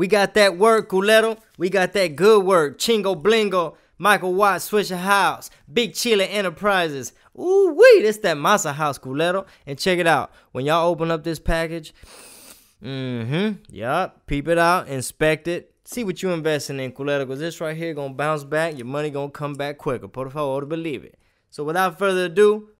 We got that work, Culero. We got that good work. Chingo Blingo. Michael Watt, Swisher House, Big Chile Enterprises. Ooh wee, That's that Masa House, Culero. And check it out. When y'all open up this package, mm-hmm, yup, peep it out, inspect it. See what you investing in, Culero, because this right here gonna bounce back. Your money gonna come back quicker. Por favor, believe it. So without further ado,